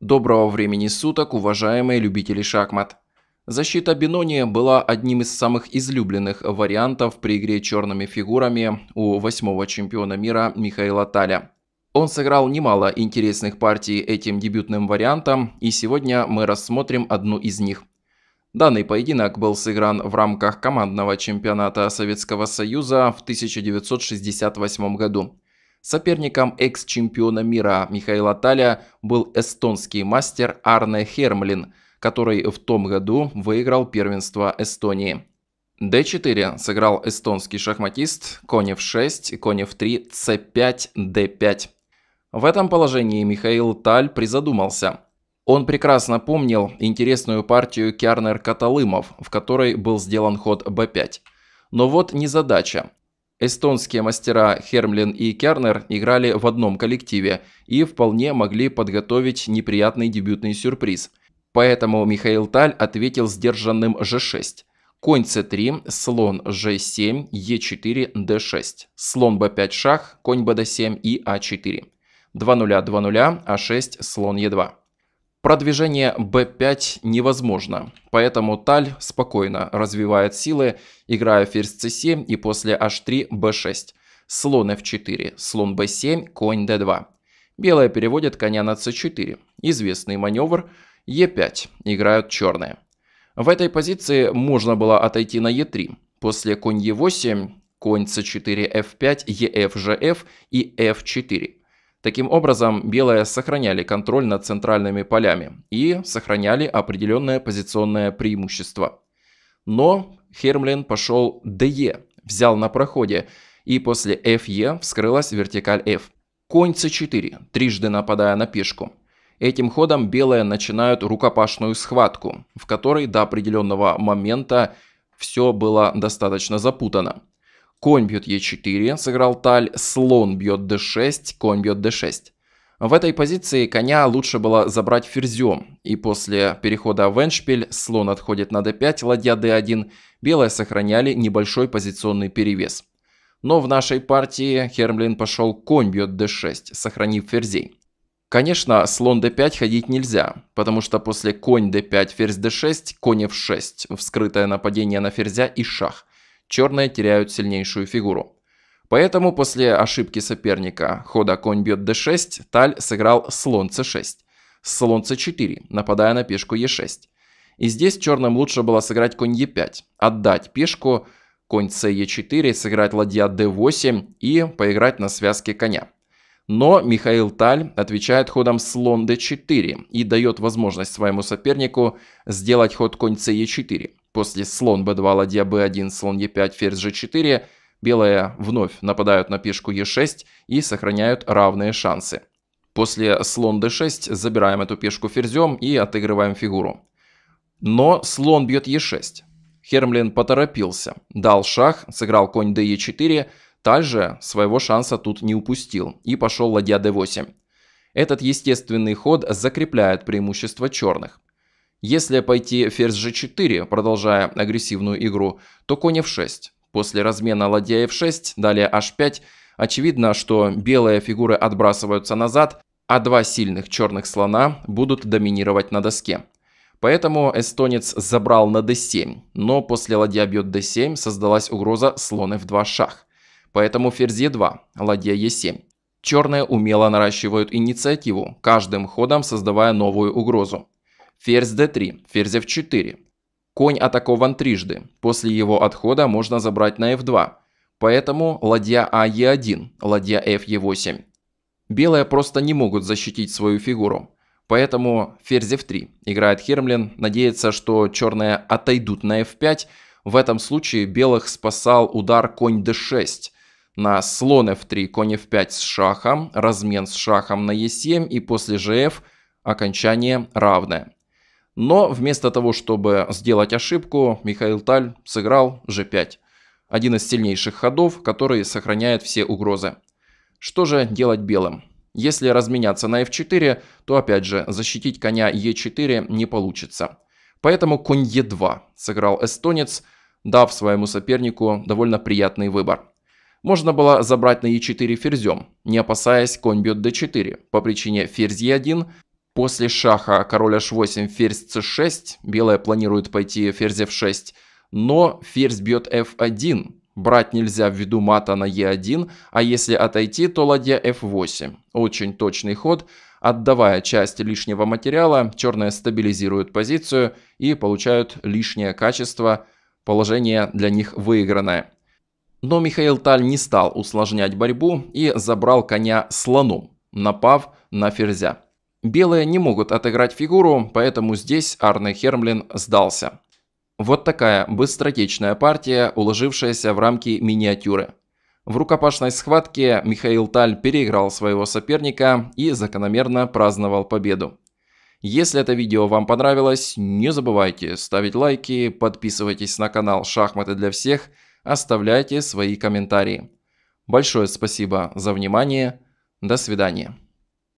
Доброго времени суток, уважаемые любители шахмат. Защита Бинония была одним из самых излюбленных вариантов при игре черными фигурами у восьмого чемпиона мира Михаила Таля. Он сыграл немало интересных партий этим дебютным вариантом, и сегодня мы рассмотрим одну из них. Данный поединок был сыгран в рамках командного чемпионата Советского Союза в 1968 году. Соперником экс-чемпиона мира Михаила Таля был эстонский мастер Арне Хермлин, который в том году выиграл первенство Эстонии. d4 сыграл эстонский шахматист, конь f6, конь f3, c5, d5. В этом положении Михаил Таль призадумался. Он прекрасно помнил интересную партию Кярнер-Каталымов, в которой был сделан ход b5. Но вот незадача. Эстонские мастера Хермлин и Кернер играли в одном коллективе и вполне могли подготовить неприятный дебютный сюрприз. Поэтому Михаил Таль ответил сдержанным g6. Конь c3, слон g7, e4, d6. Слон b5 шах, конь b 7 и a4. 2 0 2 0 a 6 слон e2. Продвижение b5 невозможно, поэтому Таль спокойно развивает силы, играя ферзь c7 и после h3 b6. Слон f4, слон b7, конь d2. Белая переводит коня на c4. Известный маневр e5 играют черные. В этой позиции можно было отойти на e3. После конь e8, конь c4, f5, efgf и f4. Таким образом, белые сохраняли контроль над центральными полями и сохраняли определенное позиционное преимущество. Но Хермлин пошел ДЕ, взял на проходе, и после ФЕ вскрылась вертикаль F. Конь c4, трижды нападая на пешку. Этим ходом белые начинают рукопашную схватку, в которой до определенного момента все было достаточно запутано конь бьет Е4, сыграл таль, слон бьет D6, конь бьет D6. В этой позиции коня лучше было забрать ферзем, и после перехода в эншпиль слон отходит на d5, ладья d1, белые сохраняли небольшой позиционный перевес. Но в нашей партии Хермлин пошел конь бьет d6, сохранив ферзей. Конечно, слон d5 ходить нельзя, потому что после конь d5, ферзь d6, конь f6, вскрытое нападение на ферзя и шах черные теряют сильнейшую фигуру. Поэтому после ошибки соперника хода конь бьет d6, Таль сыграл слон c6, слон c4, нападая на пешку e6. И здесь черным лучше было сыграть конь e5, отдать пешку, конь c e4, сыграть ладья d8 и поиграть на связке коня. Но Михаил Таль отвечает ходом слон d4 и дает возможность своему сопернику сделать ход конь c e4. После слон b2, ладья b1, слон e5, ферзь g4 белые вновь нападают на пешку e6 и сохраняют равные шансы. После слон d6 забираем эту пешку ферзем и отыгрываем фигуру. Но слон бьет e6. Хермлин поторопился, дал шах, сыграл конь d 4 также своего шанса тут не упустил и пошел ладья d8. Этот естественный ход закрепляет преимущество черных. Если пойти ферзь g4, продолжая агрессивную игру, то конь f6. После размена ладья f6, далее h5, очевидно, что белые фигуры отбрасываются назад, а два сильных черных слона будут доминировать на доске. Поэтому эстонец забрал на d7, но после ладья бьет d7 создалась угроза слон f2 шах поэтому ферзь e2, ладья e7. Черные умело наращивают инициативу, каждым ходом создавая новую угрозу. Ферзь d3, ферзь f4. Конь атакован трижды, после его отхода можно забрать на f2, поэтому ладья а e1, ладья f e8. Белые просто не могут защитить свою фигуру, поэтому ферзь f3 играет Хермлин, надеется, что черные отойдут на f5, в этом случае белых спасал удар конь d6, на слон f3, конь f5 с шахом, размен с шахом на e7 и после gf окончание равное. Но вместо того, чтобы сделать ошибку, Михаил Таль сыграл g5. Один из сильнейших ходов, который сохраняет все угрозы. Что же делать белым? Если разменяться на f4, то опять же защитить коня e4 не получится. Поэтому конь e2 сыграл эстонец, дав своему сопернику довольно приятный выбор можно было забрать на e4 ферзем, не опасаясь конь бьет d4, по причине ферзь e1, после шаха короля h8 ферзь c6, белая планирует пойти ферзь f6, но ферзь бьет f1, брать нельзя ввиду мата на e1, а если отойти, то ладья f8. Очень точный ход, отдавая часть лишнего материала, черные стабилизируют позицию и получают лишнее качество, положение для них выигранное. Но Михаил Таль не стал усложнять борьбу и забрал коня слону, напав на ферзя. Белые не могут отыграть фигуру, поэтому здесь Арне Хермлин сдался. Вот такая быстротечная партия, уложившаяся в рамки миниатюры. В рукопашной схватке Михаил Таль переиграл своего соперника и закономерно праздновал победу. Если это видео вам понравилось, не забывайте ставить лайки, подписывайтесь на канал «Шахматы для всех», Оставляйте свои комментарии. Большое спасибо за внимание. До свидания.